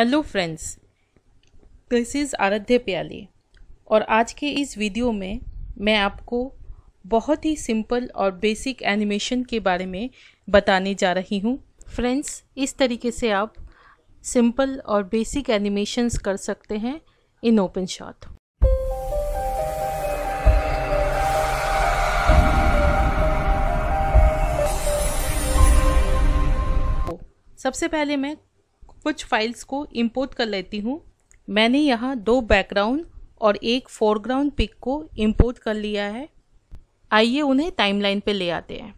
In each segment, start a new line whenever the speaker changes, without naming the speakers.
hello friends this is आराध्य प्याली और आज के इस वीडियो में मैं आपको बहुत ही सिंपल और बेसिक एनिमेशन के बारे में बताने जा रही हूँ फ्रेंड्स इस तरीके से आप सिंपल और बेसिक एनिमेशंस कर सकते हैं इन ओपन शॉट सबसे पहले मैं कुछ फाइल्स को इंपोर्ट कर लेती हूँ मैंने यहाँ दो बैकग्राउंड और एक फोरग्राउंड पिक को इंपोर्ट कर लिया है आइए उन्हें टाइमलाइन पे ले आते हैं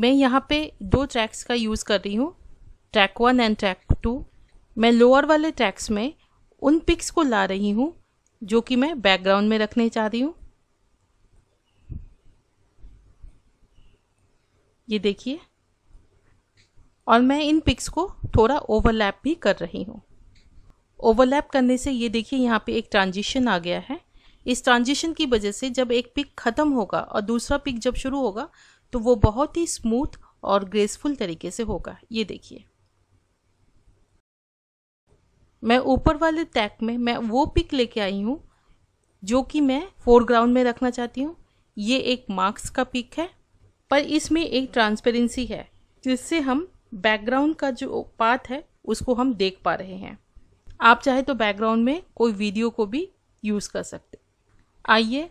मैं यहाँ पे दो ट्रैक्स का यूज़ कर रही हूँ track one and track two मैं लोअर वाले ट्रैक्स में उन पिक्स को ला रही हूँ जो कि मैं बैकग्राउंड में रखने चाह रही हूँ ये देखिए और मैं इन पिक्स को थोड़ा ओवरलैप भी कर रही हूँ ओवरलैप करने से ये देखिए यहाँ पे एक ट्रांजिशन आ गया है इस ट्रांजिशन की वजह से जब एक पिक ख़त्म होगा और दूसरा पिक जब शुरू होगा तो वो बहुत ही स्मूथ और ग्रेसफुल तरीके से होगा ये देखिए मैं ऊपर वाले टैग में मैं वो पिक लेके आई हूँ जो कि मैं फोरग्राउंड में रखना चाहती हूँ ये एक मार्क्स का पिक है पर इसमें एक ट्रांसपेरेंसी है जिससे हम बैकग्राउंड का जो पाथ है उसको हम देख पा रहे हैं आप चाहे तो बैकग्राउंड में कोई वीडियो को भी यूज़ कर सकते आइए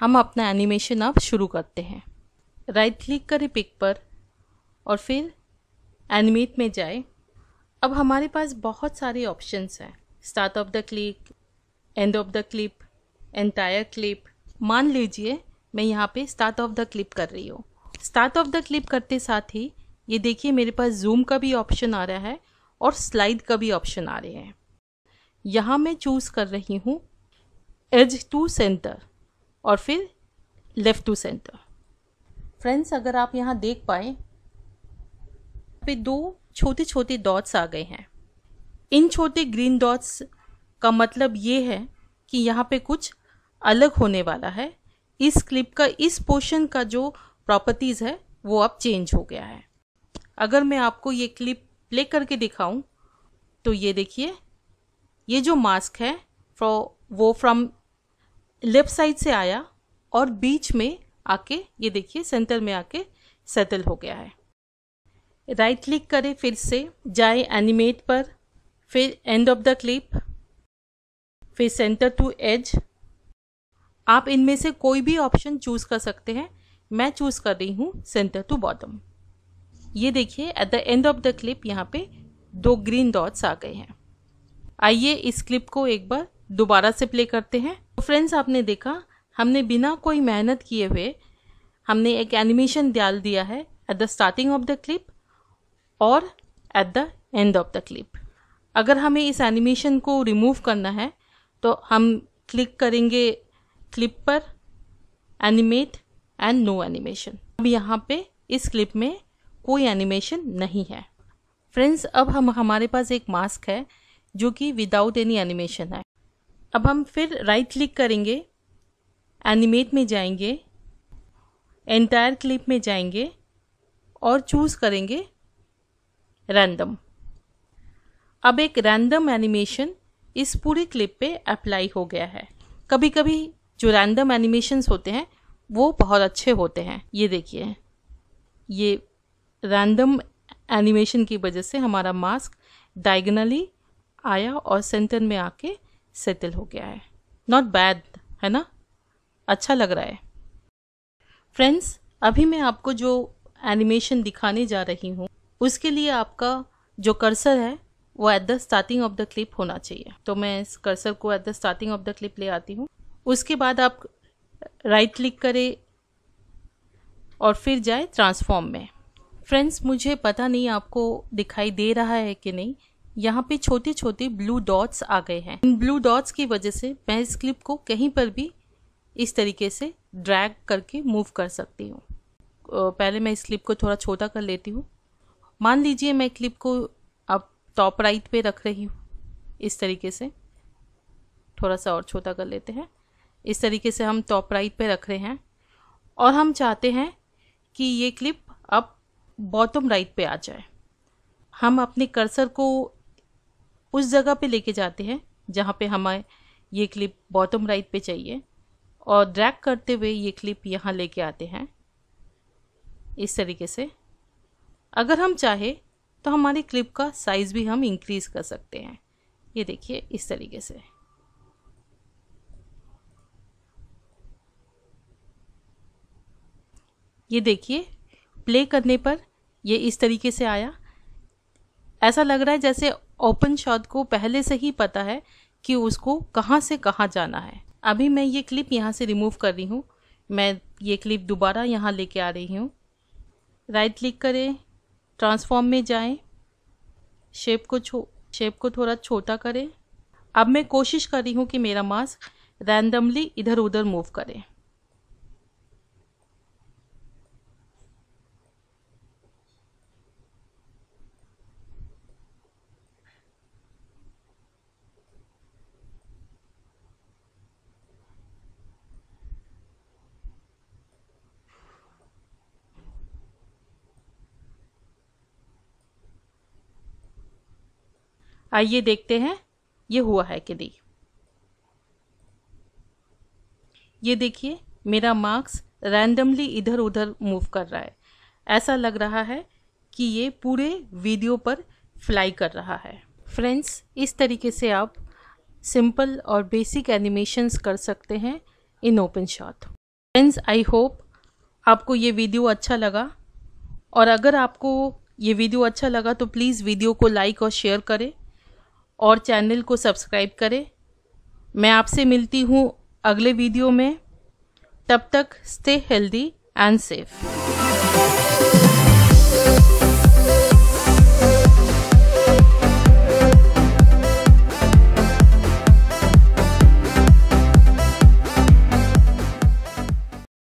हम अपना एनिमेशन अब शुरू करते हैं राइट क्लिक करें पिक पर और फिर एनिमेट में जाए अब हमारे पास बहुत सारे ऑप्शंस हैं start of the click end of the clip entire clip मान लीजिए मैं यहाँ पे स्टार्ट ऑफ द क्लिप कर रही हूँ स्टार्ट ऑफ द क्लिप करते साथ ही ये देखिए मेरे पास जूम का भी ऑप्शन आ रहा है और स्लाइड का भी ऑप्शन आ रहे हैं यहाँ मैं चूज़ कर रही हूँ एज टू सेंटर और फिर लेफ़्ट टू सेंटर फ्रेंड्स अगर आप यहाँ देख पाए पे दो छोटे छोटे डॉट्स आ गए हैं इन छोटे ग्रीन डॉट्स का मतलब ये है कि यहाँ पे कुछ अलग होने वाला है इस क्लिप का इस पोर्शन का जो प्रॉपर्टीज़ है वो अब चेंज हो गया है अगर मैं आपको ये क्लिप प्ले करके दिखाऊं तो ये देखिए ये जो मास्क है फ्रो वो फ्रॉम लेफ्ट साइड से आया और बीच में आके ये देखिए सेंटर में आके सेटल हो गया है राइट right क्लिक करें फिर से जाए एनिमेट पर फिर एंड ऑफ द क्लिप फिर सेंटर टू एज आप इनमें से कोई भी ऑप्शन चूज़ कर सकते हैं मैं चूज़ कर रही हूँ सेंटर टू बॉटम ये देखिए at the end of the clip यहाँ पे दो ग्रीन डॉट्स आ गए हैं आइए इस क्लिप को एक बार दोबारा से प्ले करते हैं तो फ्रेंड्स आपने देखा हमने बिना कोई मेहनत किए हुए हमने एक एनिमेशन डाल दिया है at the starting of the clip और at the end of the clip अगर हमें इस एनिमेशन को रिमूव करना है तो हम क्लिक करेंगे क्लिप पर एनिमेट एंड नो एनिमेशन अब यहाँ पे इस क्लिप में कोई एनिमेशन नहीं है फ्रेंड्स अब हम हमारे पास एक मास्क है जो कि विदाउट एनी एनिमेशन है अब हम फिर राइट क्लिक करेंगे एनिमेट में जाएंगे एंटायर क्लिप में जाएंगे और चूज़ करेंगे रैंडम अब एक रैंडम एनिमेशन इस पूरी क्लिप पे अप्लाई हो गया है कभी कभी जो रैंडम एनिमेशंस होते हैं वो बहुत अच्छे होते हैं ये देखिए ये रैंडम एनिमेशन की वजह से हमारा मास्क डायगनली आया और सेंटर में आके सेटल हो गया है नॉट बैड है ना अच्छा लग रहा है फ्रेंड्स अभी मैं आपको जो एनिमेशन दिखाने जा रही हूँ उसके लिए आपका जो कर्सर है वो at the starting of the clip होना चाहिए तो मैं इस कर्सर को at the starting of the clip ले आती हूँ उसके बाद आप राइट क्लिक करें और फिर जाए ट्रांसफॉर्म में फ्रेंड्स मुझे पता नहीं आपको दिखाई दे रहा है कि नहीं यहाँ पे छोटे छोटे ब्लू डॉट्स आ गए हैं इन ब्लू डॉट्स की वजह से मैं इस क्लिप को कहीं पर भी इस तरीके से ड्रैग करके मूव कर सकती हूँ पहले मैं इस क्लिप को थोड़ा छोटा कर लेती हूँ मान लीजिए मैं क्लिप को अब टॉप राइट पे रख रही हूँ इस तरीके से थोड़ा सा और छोटा कर लेते हैं इस तरीके से हम टॉप राइट पे रख रहे हैं और हम चाहते हैं कि ये क्लिप बॉटम राइट पे आ जाए हम अपने कर्सर को उस जगह पे लेके जाते हैं जहाँ पे हमें ये क्लिप बॉटम राइट पे चाहिए और ड्रैग करते हुए ये क्लिप यहाँ लेके आते हैं इस तरीके से अगर हम चाहे तो हमारी क्लिप का साइज़ भी हम इंक्रीज़ कर सकते हैं ये देखिए इस तरीके से ये देखिए प्ले करने पर ये इस तरीके से आया ऐसा लग रहा है जैसे ओपन शॉट को पहले से ही पता है कि उसको कहाँ से कहाँ जाना है अभी मैं ये क्लिप यहाँ से रिमूव कर रही हूँ मैं ये क्लिप दोबारा यहाँ लेके आ रही हूँ राइट क्लिक करें ट्रांसफॉर्म में जाएं शेप को छो शेप को थोड़ा छोटा करें अब मैं कोशिश कर रही हूँ कि मेरा मास्क रैंडमली इधर उधर मूव करें आइए देखते हैं ये हुआ है कि नहीं ये देखिए मेरा मार्क्स रैंडमली इधर उधर मूव कर रहा है ऐसा लग रहा है कि ये पूरे वीडियो पर फ्लाई कर रहा है फ्रेंड्स इस तरीके से आप सिंपल और बेसिक एनिमेशंस कर सकते हैं in OpenShot friends I hope आपको ये वीडियो अच्छा लगा और अगर आपको ये वीडियो अच्छा लगा तो प्लीज़ वीडियो को लाइक और शेयर करें और चैनल को सब्सक्राइब करें मैं आपसे मिलती हूँ अगले वीडियो में तब तक स्टे हेल्दी एंड सेफ